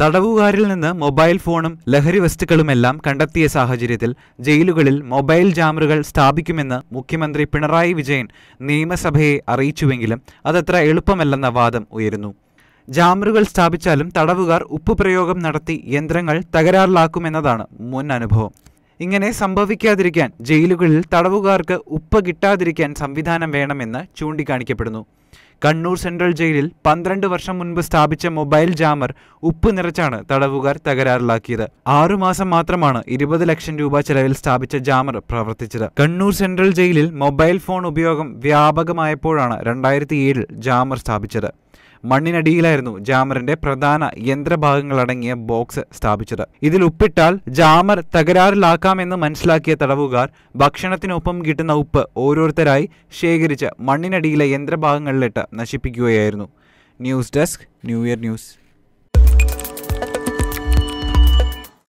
തടവുകാരിൽ നിന്ന് മൊബൈൽ ഫോണും ലഹരി വസ്തുക്കളുമെല്ലാം കണ്ടെത്തിയ സാഹചര്യത്തിൽ ജയിലുകളിൽ മൊബൈൽ ജാമറുകൾ സ്ഥാപിക്കുമെന്ന് മുഖ്യമന്ത്രി പിണറായി വിജയൻ നിയമസഭയെ അറിയിച്ചുവെങ്കിലും അതത്ര എളുപ്പമല്ലെന്ന വാദം ഉയരുന്നു ജാമറുകൾ സ്ഥാപിച്ചാലും തടവുകാർ ഉപ്പുപ്രയോഗം നടത്തി യന്ത്രങ്ങൾ തകരാറിലാക്കുമെന്നതാണ് മുൻ അനുഭവം ഇങ്ങനെ സംഭവിക്കാതിരിക്കാൻ ജയിലുകളിൽ തടവുകാർക്ക് ഉപ്പ് കിട്ടാതിരിക്കാൻ സംവിധാനം വേണമെന്ന് ചൂണ്ടിക്കാണിക്കപ്പെടുന്നു കണ്ണൂർ സെൻട്രൽ ജയിലിൽ പന്ത്രണ്ട് വർഷം മുൻപ് സ്ഥാപിച്ച മൊബൈൽ ജാമർ ഉപ്പ് നിറച്ചാണ് തടവുകാർ തകരാറിലാക്കിയത് ആറുമാസം മാത്രമാണ് ഇരുപത് ലക്ഷം രൂപ ചെലവിൽ സ്ഥാപിച്ച ജാമർ പ്രവർത്തിച്ചത് കണ്ണൂർ സെൻട്രൽ ജയിലിൽ മൊബൈൽ ഫോൺ ഉപയോഗം വ്യാപകമായപ്പോഴാണ് രണ്ടായിരത്തി ഏഴിൽ ജാമർ സ്ഥാപിച്ചത് മണ്ണിനടിയിലായിരുന്നു ജാമറിന്റെ പ്രധാന യന്ത്രഭാഗങ്ങളടങ്ങിയ ബോക്സ് സ്ഥാപിച്ചത് ഇതിൽ ഉപ്പിട്ടാൽ ജാമർ തകരാറിലാക്കാമെന്ന് മനസ്സിലാക്കിയ തടവുകാർ ഭക്ഷണത്തിനൊപ്പം കിട്ടുന്ന ഉപ്പ് ഓരോരുത്തരായി ശേഖരിച്ച് മണ്ണിനടിയിലെ യന്ത്രഭാഗങ്ങളിലിട്ട് നശിപ്പിക്കുകയായിരുന്നു news desk new year news